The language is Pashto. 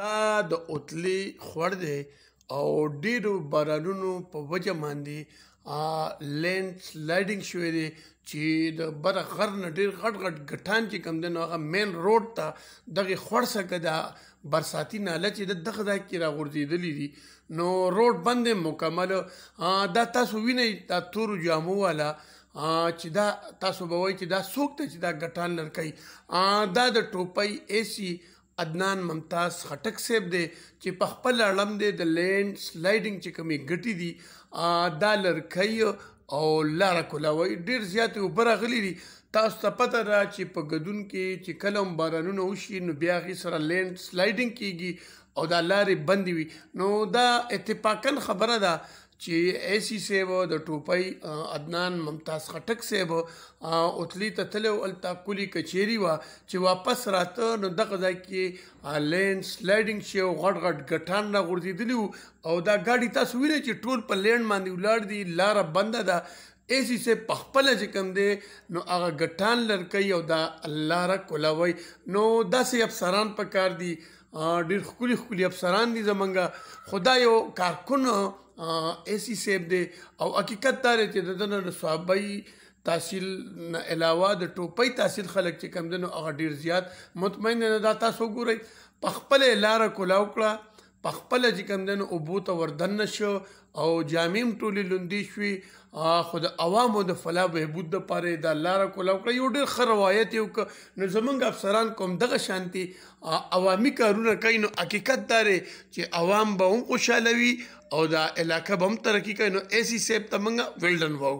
دا د اوتلې خور دی او ډیرو بارانونو په وجه باندې لینډ سلایډینګ شوې دی چې د بر غر نه ډیر غټ غټ غټان چې کم دنو هغه مین روډ ته دغه خړسه کدا برساتی ناله چې دغه ځای کې راغورځېدلې دي نو روډ بندې مکمل دا تاسو وینئ دا تور جامو والا چې دا تاسو به وایي چې دا څوک ته چې دا غټان لړکای دا د ټوپۍ ایسی عدنان ممتاز خټک صاحب دی چې په خپل اړم دی د لینډ سلایډینګ چې کمی ګټي دي دا لرکۍ او لاره کولاوي ډیر زیات وبره غلي دي تاسو ته پته ده چې په ګدون کې چې کلم بارانونه وشي نو بیا غي سره لینډ سلایډینګ کیږي او دا لارې بندي وي نو دا اتفاقاً خبره ده چې ایسی سیو د ټوپۍ عدنان ممتاز خټک سیو اوتلی ته تلو التا کلی کچيري وا چې واپس راته نو دغه ځای کې لینډ سلایډینګ شی او غټ غټ غټان را غورځېدلی او دا ګاډي تاسو وینئ چې ټول په لینډ باندې ولاړ دي لار بنده ده اسی سه پخپل چې کم دی نو هغه غټان لړکې او دا الله را کولوي نو داسې افسران په کار دي ډیر خولي خولي افسران دي زمونږه خدای یو کارکون اسی سیب دی او حقیقت دا چې دنه صحابي تحصیل نه علاوه د ټوپۍ تحصیل خلک چې کم دي نو هغه ډیر زیات مطمئن نه دا تاسو ګورئ پخپل لار کولاو کړه په خپل چې کمدن او بوت وردن شو او جامیم ټولی لوندې شوې خو د عوامو د فلا بهبود د پاره د الله را کولاو کړ یو ډېر خر روایت یو ک نو زمونږ افسران کوم دغه شانتي عوامي کارونه کوي نو حقیقت دا چې عوام به هم خوشاله وي او دا علاقه به هم ترقی کوي نو ایسی سیب ته موږ ویلډن وو